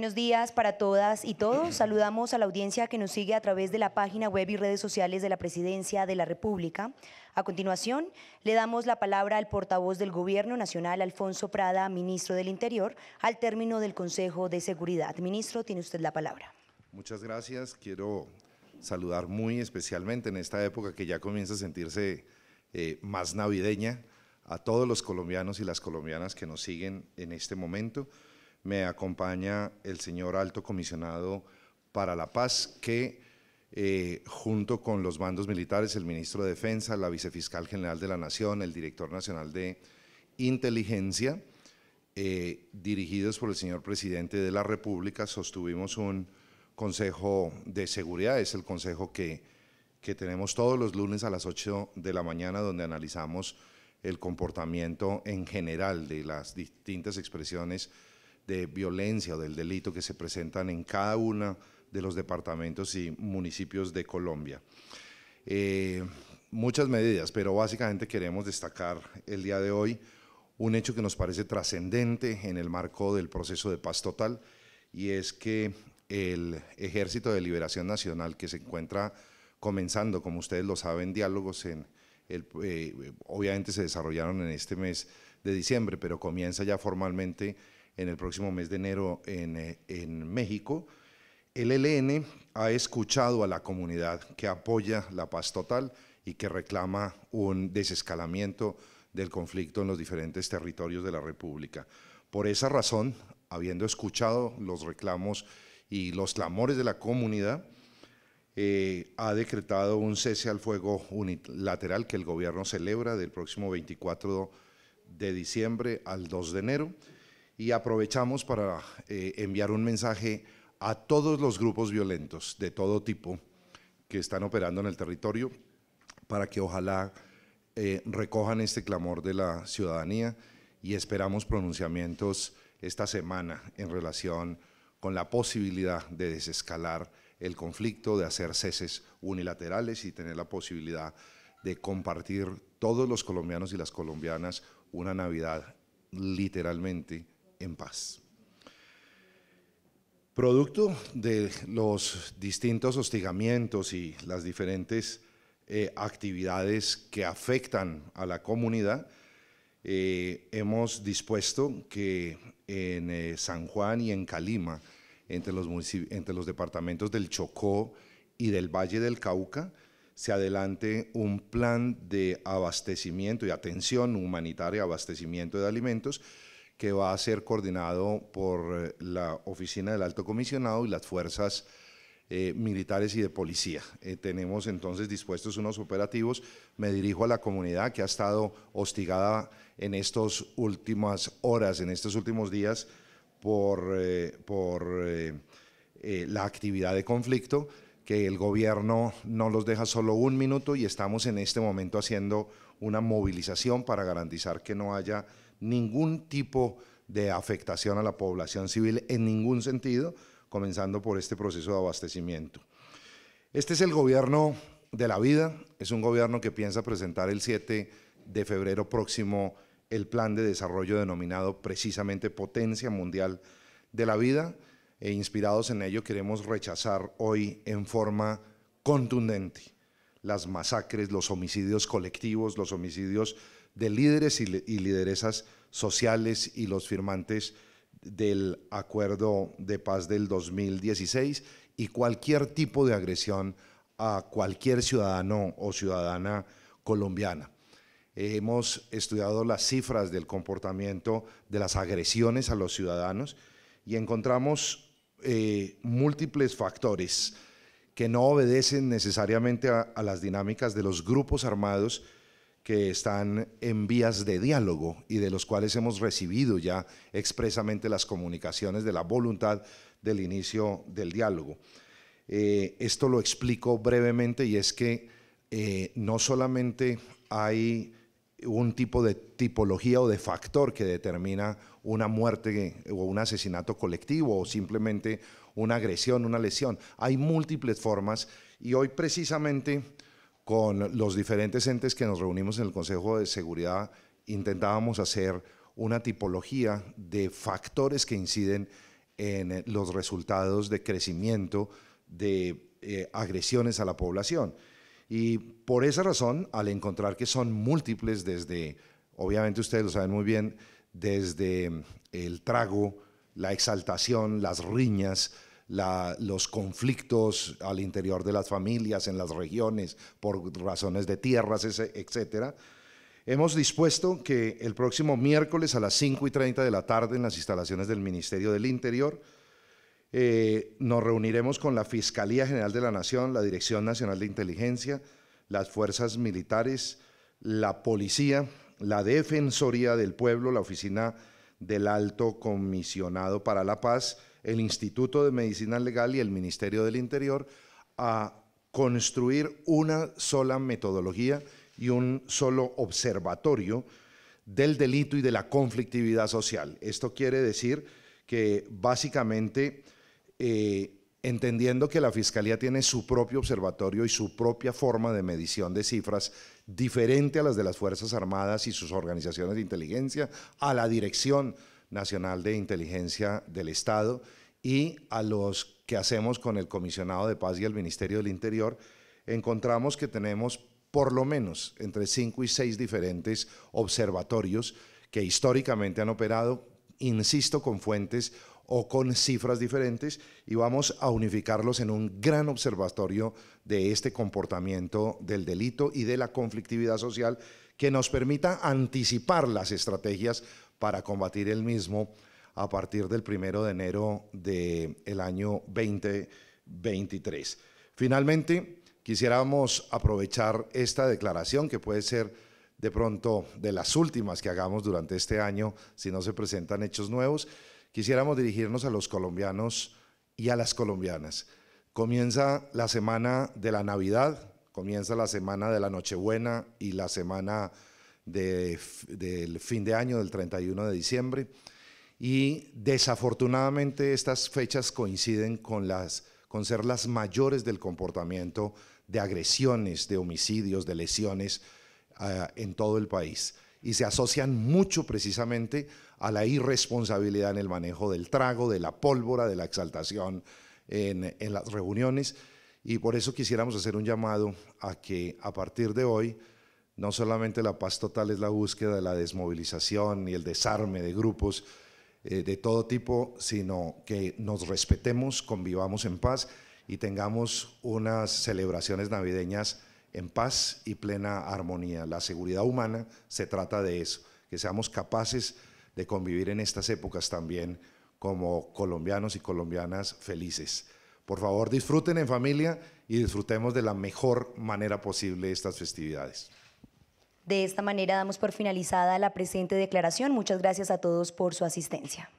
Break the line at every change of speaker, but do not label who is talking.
Buenos días para todas y todos. Saludamos a la audiencia que nos sigue a través de la página web y redes sociales de la Presidencia de la República. A continuación, le damos la palabra al portavoz del Gobierno Nacional, Alfonso Prada, ministro del Interior, al término del Consejo de Seguridad. Ministro, tiene usted la palabra. Muchas gracias. Quiero saludar muy especialmente en esta época que ya comienza a sentirse eh, más navideña a todos los colombianos y las colombianas que nos siguen en este momento me acompaña el señor alto comisionado para la paz, que eh, junto con los bandos militares, el ministro de Defensa, la vicefiscal general de la Nación, el director nacional de inteligencia, eh, dirigidos por el señor presidente de la República, sostuvimos un consejo de seguridad, es el consejo que, que tenemos todos los lunes a las 8 de la mañana, donde analizamos el comportamiento en general de las distintas expresiones de violencia o del delito que se presentan en cada uno de los departamentos y municipios de Colombia. Eh, muchas medidas, pero básicamente queremos destacar el día de hoy un hecho que nos parece trascendente en el marco del proceso de paz total y es que el Ejército de Liberación Nacional que se encuentra comenzando, como ustedes lo saben, diálogos en eh, obviamente se desarrollaron en este mes de diciembre, pero comienza ya formalmente en el próximo mes de enero en, eh, México, el e LN ha escuchado a la comunidad que apoya la paz total y que reclama un desescalamiento del conflicto en los diferentes territorios de la República. Por esa razón, habiendo escuchado los reclamos y los clamores de la comunidad, eh, ha decretado un cese al fuego unilateral que el gobierno celebra del próximo 24 de diciembre al 2 de enero y aprovechamos para eh, enviar un mensaje a todos los grupos violentos de todo tipo que están operando en el territorio para que ojalá eh, recojan este clamor de la ciudadanía y esperamos pronunciamientos esta semana en relación con la posibilidad de desescalar el conflicto, de hacer ceses unilaterales y tener la posibilidad de compartir todos los colombianos y las colombianas una Navidad literalmente en paz. Producto de los distintos hostigamientos y las diferentes eh, actividades que afectan a la comunidad, eh, hemos dispuesto que en eh, San Juan y en Calima, entre los, entre los departamentos del Chocó y del Valle del Cauca, se adelante un plan de abastecimiento y atención humanitaria, abastecimiento de alimentos, que va a ser coordinado por eh, la Oficina del Alto Comisionado y las fuerzas eh, militares y de policía. Eh, tenemos entonces dispuestos unos operativos. Me dirijo a la comunidad que ha estado hostigada en estas últimas horas, en estos últimos días, por, por la actividad de conflicto, que el gobierno no los deja solo un minuto y estamos en este momento haciendo una movilización para garantizar que no haya ningún tipo de afectación a la población civil en ningún sentido, comenzando por este proceso de abastecimiento. Este es el gobierno de la vida, es un gobierno que piensa presentar el 7 de febrero próximo el plan de desarrollo denominado precisamente Potencia Mundial de la Vida, e inspirados en ello queremos rechazar hoy en forma contundente las masacres, los homicidios colectivos, los homicidios de líderes y, lideresas sociales y los firmantes del acuerdo de paz del 2016 y cualquier tipo de agresión a cualquier ciudadano o ciudadana colombiana. Hemos estudiado las cifras del comportamiento de las agresiones a los ciudadanos y encontramos eh, múltiples factores que no obedecen necesariamente a, a las dinámicas de los grupos armados, que están en vías de diálogo y de los cuales hemos recibido ya expresamente las comunicaciones de la voluntad del inicio del diálogo. Eh, esto lo explico brevemente y es que eh, no solamente hay un tipo de tipología o de factor que determina una muerte o un asesinato colectivo o simplemente una agresión, una lesión. Hay múltiples formas y hoy precisamente con los diferentes entes que nos reunimos en el Consejo de Seguridad, intentábamos hacer una tipología de factores que inciden en los resultados de crecimiento de eh, agresiones a la población. Y por esa razón, al encontrar que son múltiples desde, obviamente ustedes lo saben muy bien, desde el trago, la exaltación, las riñas, los conflictos al interior de las familias, en las regiones, por razones de tierras, etc. Hemos dispuesto que el próximo miércoles a las 5 y 30 de la tarde en las instalaciones del Ministerio del Interior eh, nos reuniremos con la Fiscalía General de la Nación, la Dirección Nacional de Inteligencia, las fuerzas militares, la policía, la Defensoría del Pueblo, la Oficina del Alto Comisionado para la Paz el Instituto de Medicina Legal y el Ministerio del Interior a construir una sola metodología y un solo observatorio del delito y de la conflictividad social. Esto quiere decir que básicamente, eh, entendiendo que la Fiscalía tiene su propio observatorio y su propia forma de medición de cifras, diferente a las de las Fuerzas Armadas y sus organizaciones de inteligencia, a la dirección Nacional de Inteligencia del Estado y a los que hacemos con el Comisionado de Paz y el Ministerio del Interior, encontramos que tenemos por lo menos entre cinco y seis diferentes observatorios que históricamente han operado, insisto, con fuentes o con cifras diferentes y vamos a unificarlos en un gran observatorio de este comportamiento del delito y de la conflictividad social que nos permita anticipar las estrategias para combatir el mismo a partir del primero de enero del el año 2023. Finalmente, quisiéramos aprovechar esta declaración que puede ser de pronto de las últimas que hagamos durante este año si no se presentan hechos nuevos. Quisiéramos dirigirnos a los colombianos y a las colombianas. Comienza la semana de la Navidad, comienza la semana de la Nochebuena y la semana de, del fin de año, del 31 de diciembre. Y desafortunadamente estas fechas coinciden con, las, con ser las mayores del comportamiento de agresiones, de homicidios, de lesiones ah, en todo el país. Y se asocian mucho precisamente a la irresponsabilidad en el manejo del trago, de la pólvora, de la exaltación en las reuniones. Y por eso quisiéramos hacer un llamado a que a partir de hoy no solamente la paz total es la búsqueda de la desmovilización y el desarme de grupos eh, de todo tipo, sino que nos respetemos, convivamos en paz y tengamos unas celebraciones navideñas en paz y plena armonía. La seguridad humana se trata de eso, que seamos capaces de convivir en estas épocas también como colombianos y colombianas felices. Por favor, disfruten en familia y disfrutemos de la mejor manera posible estas festividades. De esta manera damos por finalizada la presente declaración. Muchas gracias a todos por su asistencia.